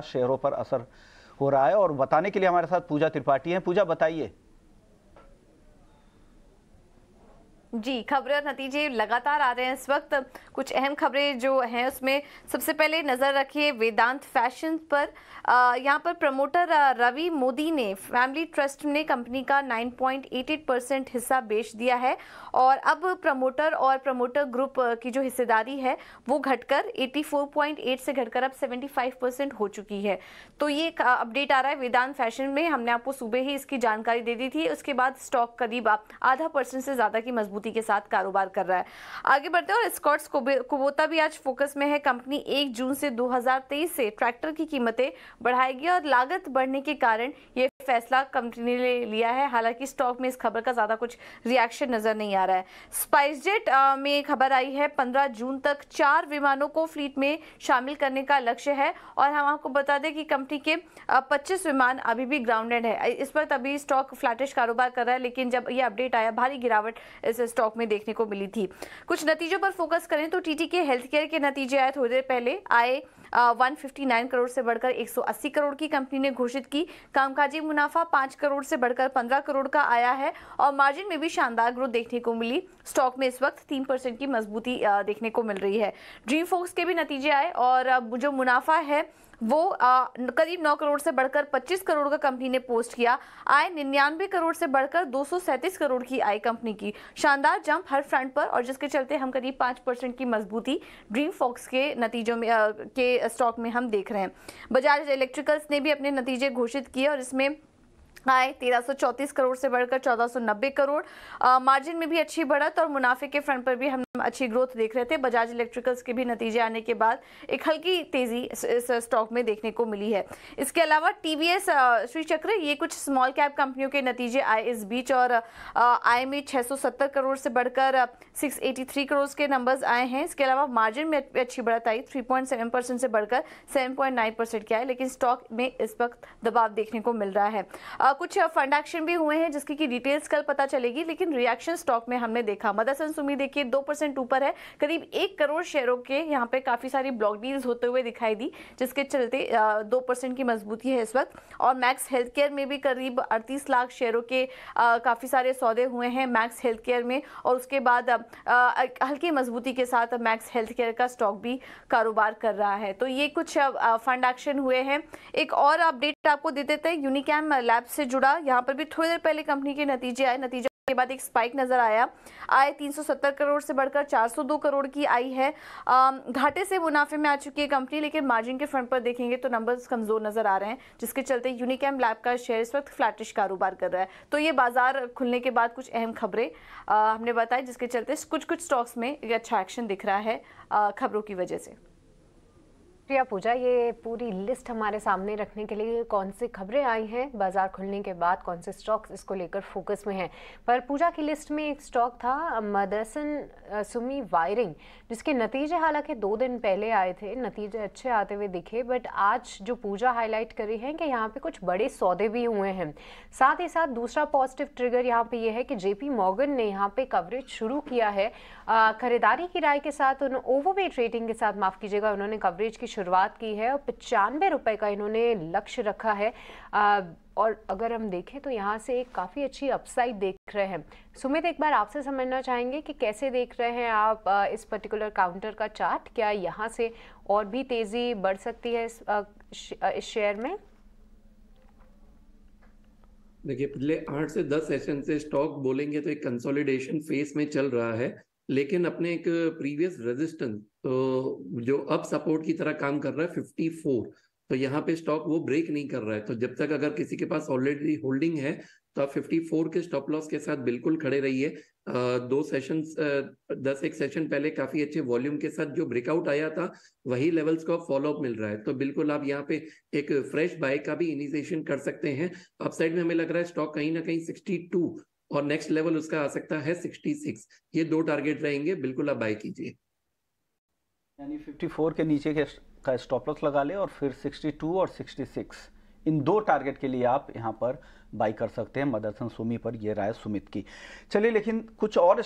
शेयरों पर असर हो रहा है और बताने के लिए हमारे साथ पूजा त्रिपाठी हैं पूजा बताइए जी खबरें और नतीजे लगातार आ रहे हैं इस वक्त कुछ अहम खबरें जो हैं उसमें सबसे पहले नज़र रखिए वेदांत फैशन पर यहाँ पर प्रमोटर रवि मोदी ने फैमिली ट्रस्ट ने कंपनी का 9.88 परसेंट हिस्सा बेच दिया है और अब प्रमोटर और प्रमोटर ग्रुप की जो हिस्सेदारी है वो घटकर 84.8 से घटकर अब 75 परसेंट हो चुकी है तो ये अपडेट आ रहा है वेदांत फैशन में हमने आपको सुबह ही इसकी जानकारी दे दी थी उसके बाद स्टॉक करीब आधा परसेंट से ज़्यादा की मजबूत मजबूती के साथ कारोबार कर रहा है आगे बढ़ते हैं और स्कॉट्स कुबोता भी आज फोकस में है कंपनी एक जून से 2023 से ट्रैक्टर की कीमतें बढ़ाएगी और लागत बढ़ने के कारण ये फैसला कंपनी ने ले लिया है हालांकि स्टॉक में इस खबर का ज़्यादा कुछ रिएक्शन नज़र नहीं आ रहा है स्पाइसजेट में खबर आई है 15 जून तक चार विमानों को फ्लीट में शामिल करने का लक्ष्य है और हम आपको बता दें कि कंपनी के 25 विमान अभी भी ग्राउंडेड है इस पर अभी स्टॉक फ्लैटिश कारोबार कर रहा है लेकिन जब यह अपडेट आया भारी गिरावट इस स्टॉक में देखने को मिली थी कुछ नतीजों पर फोकस करें तो टी के हेल्थ केयर के नतीजे आए थोड़ी देर पहले आए वन करोड़ से बढ़कर एक करोड़ की कंपनी ने घोषित की कामकाजी मुनाफा पांच करोड़ से बढ़कर पंद्रह करोड़ का आया है और मार्जिन में भी शानदार ग्रोथ देखने को मिली स्टॉक में इस वक्त तीन परसेंट की मजबूती देखने को मिल रही है ड्रीम फोक्स के भी नतीजे आए और जो मुनाफा है वो करीब 9 करोड़ से बढ़कर 25 करोड़ का कंपनी ने पोस्ट किया आय निन्यानवे करोड़ से बढ़कर दो करोड़ की आय कंपनी की शानदार जंप हर फ्रंट पर और जिसके चलते हम करीब पाँच परसेंट की मजबूती ड्रीम फॉक्स के नतीजों में आ, के स्टॉक में हम देख रहे हैं बजाज इलेक्ट्रिकल्स ने भी अपने नतीजे घोषित किए और इसमें आए 1334 करोड़ से बढ़कर 1490 करोड़ आ, मार्जिन में भी अच्छी बढ़त और मुनाफे के फ्रंट पर भी हम अच्छी ग्रोथ देख रहे थे बजाज इलेक्ट्रिकल्स के भी नतीजे आने के बाद एक हल्की तेजी इस स्टॉक में देखने को मिली है इसके अलावा टीवीएस श्री चक्र ये कुछ स्मॉल कैप कंपनियों के नतीजे आए इस बीच और आई में सत्तर करोड़ से बढ़कर थ्री करोड़ के नंबर्स आए हैं इसके अलावा मार्जिन में अच्छी बढ़त आई सेवन परसेंट से बढ़कर नाइन परसेंट के आए लेकिन स्टॉक में इस वक्त दबाव देखने को मिल रहा है कुछ फंड एक्शन भी हुए हैं जिसकी की डिटेल्स कल पता चलेगी लेकिन रिएक्शन स्टॉक में हमने देखा मदरसन सुमी देखिए दो परसेंट ऊपर है करीब एक करोड़ शेयरों के यहाँ पे काफ़ी सारी ब्लॉक डील्स होते हुए दिखाई दी जिसके चलते दो परसेंट की मजबूती है इस वक्त और मैक्स हेल्थ केयर में भी करीब अड़तीस लाख शेयरों के काफ़ी सारे सौदे हुए हैं मैक्स हेल्थ केयर में और उसके बाद हल्की मजबूती के साथ मैक्स हेल्थ केयर का स्टॉक भी कारोबार कर रहा है तो ये कुछ फंड एक्शन हुए हैं एक और अपडेट आपको दे देते हैं यूनिकैम लैब्स से जुड़ा यहाँ पर भी थोड़ी देर पहले कंपनी के नतीजे आए नतीजे के बाद एक स्पाइक नजर आया आय 370 करोड़ से बढ़कर 402 करोड़ की आई है घाटे से मुनाफे में आ चुकी है कंपनी लेकिन मार्जिन के फ्रंट पर देखेंगे तो नंबर्स कमजोर नजर आ रहे हैं जिसके चलते यूनिकैम लैब का शेयर इस वक्त फ्लैटिश कारोबार कर रहा है तो ये बाजार खुलने के बाद कुछ अहम खबरें हमने बताई जिसके चलते कुछ कुछ स्टॉक्स में अच्छा एक्शन दिख रहा है खबरों की वजह से शुक्रिया पूजा ये पूरी लिस्ट हमारे सामने रखने के लिए कौन सी खबरें आई हैं बाजार खुलने के बाद कौन से स्टॉक्स इसको लेकर फोकस में हैं पर पूजा की लिस्ट में एक स्टॉक था मदरसन सुमी वायरिंग जिसके नतीजे हालांकि दो दिन पहले आए थे नतीजे अच्छे आते हुए दिखे बट आज जो पूजा हाईलाइट करी है कि यहाँ पे कुछ बड़े सौदे भी हुए हैं साथ ही साथ दूसरा पॉजिटिव ट्रिगर यहाँ पे ये यह है कि जेपी मॉर्गन ने यहाँ पे कवरेज शुरू किया है खरीदारी की राय के साथ ओवरवेट रेटिंग के साथ माफ कीजिएगा उन्होंने कवरेज की शुरुआत की है और पचानवे रुपये का इन्होंने लक्ष्य रखा है आ, और अगर हम देखें तो यहाँ से एक काफ़ी अच्छी अपसाइड देख रहे हैं सुमित एक बार आपसे समझना चाहेंगे कि कैसे देख रहे हैं आप इस पर्टिकुलर काउंटर का चार्ट क्या यहाँ से और भी तेज़ी बढ़ सकती है इस, इस शेयर में देखिए पिछले आठ से दस सेशन से स्टॉक बोलेंगे तो एक कंसोलिडेशन फेस में चल रहा है लेकिन अपने एक प्रीवियस रेजिस्टेंस तो जो अप सपोर्ट की तरह काम कर रहा है फिफ्टी फोर तो यहाँ पे स्टॉक वो ब्रेक नहीं कर रहा है तो जब तक अगर किसी के पास ऑलरेडी होल्डिंग है तो आप फिफ्टी फोर के स्टॉप लॉस के साथ बिल्कुल खड़े रहिए दो सेशन दस एक सेशन पहले काफी अच्छे वॉल्यूम के साथ जो ब्रेकआउट आया था वही लेवल्स को फॉलो अप मिल रहा है तो बिल्कुल आप यहाँ पे एक फ्रेश बाय का भी इनिशिएशन कर सकते हैं अपसाइड में हमें लग रहा है स्टॉक कहीं ना कहीं सिक्सटी और नेक्स्ट लेवल उसका आ सकता है सिक्सटी ये दो टारगेट रहेंगे बिल्कुल आप बाय कीजिए यानी 54 के नीचे के का स्टॉप लॉस लगा ले और फिर 62 और 66 इन दो टारगेट के लिए आप यहाँ पर बाई कर सकते हैं मदरसन सोमी पर यह राय सुमित की चलिए लेकिन कुछ और